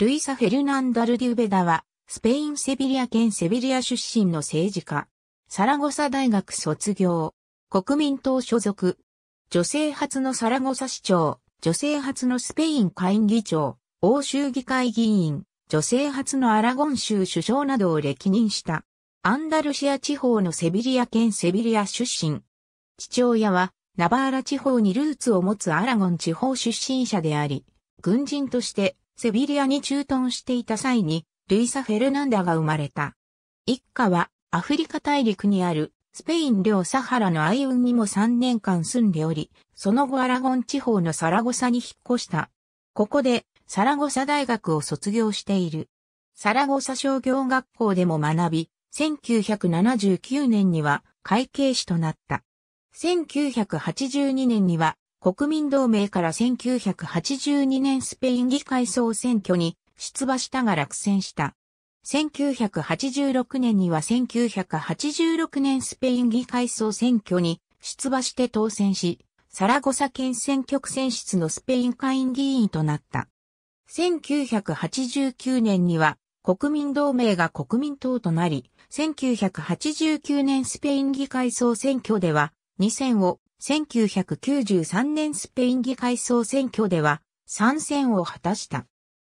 ルイサ・フェルナンダ・ルデュベダは、スペイン・セビリア県セビリア出身の政治家。サラゴサ大学卒業。国民党所属。女性初のサラゴサ市長。女性初のスペイン下院議長。欧州議会議員。女性初のアラゴン州首相などを歴任した。アンダルシア地方のセビリア県セビリア出身。父親は、ナバーラ地方にルーツを持つアラゴン地方出身者であり、軍人としてセビリアに駐屯していた際に、ルイサ・フェルナンダが生まれた。一家はアフリカ大陸にあるスペイン領サハラのアイウンにも3年間住んでおり、その後アラゴン地方のサラゴサに引っ越した。ここでサラゴサ大学を卒業している。サラゴサ商業学校でも学び、1979年には会計士となった。1982年には国民同盟から1982年スペイン議会総選挙に出馬したが落選した。1986年には1986年スペイン議会総選挙に出馬して当選し、サラゴサ県選挙区選出のスペイン会議員となった。1989年には国民同盟が国民党となり、1989年スペイン議会総選挙では2 0を1993年スペイン議会総選挙では参戦を果たした。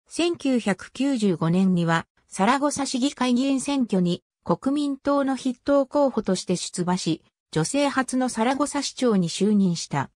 1995年にはサラゴサ市議会議員選挙に国民党の筆頭候補として出馬し、女性初のサラゴサ市長に就任した。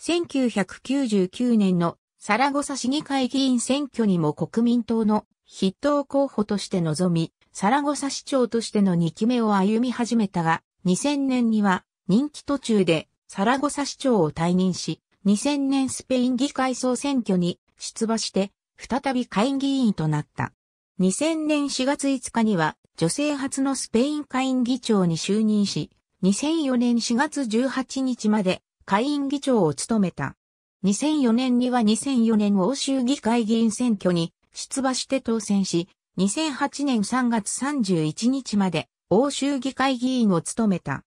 1999年のサラゴサ市議会議員選挙にも国民党の筆頭候補として臨み、サラゴサ市長としての2期目を歩み始めたが、2000年には任期途中でサラゴサ市長を退任し、2000年スペイン議会総選挙に出馬して、再び会議員となった。2000年4月5日には、女性初のスペイン下院議長に就任し、2004年4月18日まで下院議長を務めた。2004年には2004年欧州議会議員選挙に出馬して当選し、2008年3月31日まで欧州議会議員を務めた。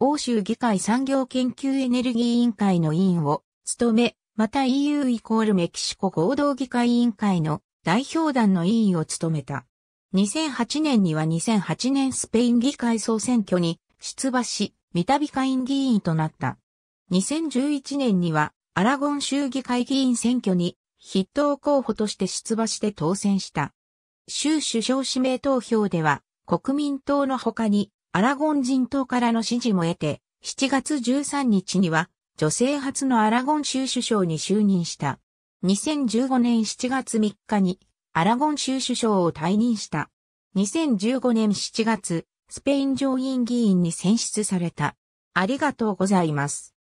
欧州議会産業研究エネルギー委員会の委員を務め、また EU イコールメキシコ合同議会委員会の代表団の委員を務めた。2008年には2008年スペイン議会総選挙に出馬し、三度会員議員となった。2011年にはアラゴン州議会議員選挙に筆頭候補として出馬して当選した。州首相指名投票では国民党の他にアラゴン人党からの支持も得て、7月13日には、女性初のアラゴン州首相に就任した。2015年7月3日に、アラゴン州首相を退任した。2015年7月、スペイン上院議員に選出された。ありがとうございます。